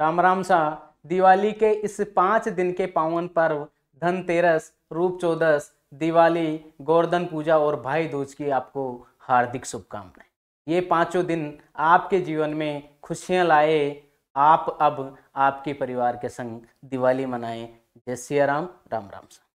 राम राम शाह दिवाली के इस पाँच दिन के पावन पर्व धनतेरस रूप चौदस दिवाली गोवर्धन पूजा और भाई दूज की आपको हार्दिक शुभकामनाएं ये पांचों दिन आपके जीवन में खुशियां लाए आप अब आपके परिवार के संग दिवाली मनाएं जय सिया राम राम राम शाह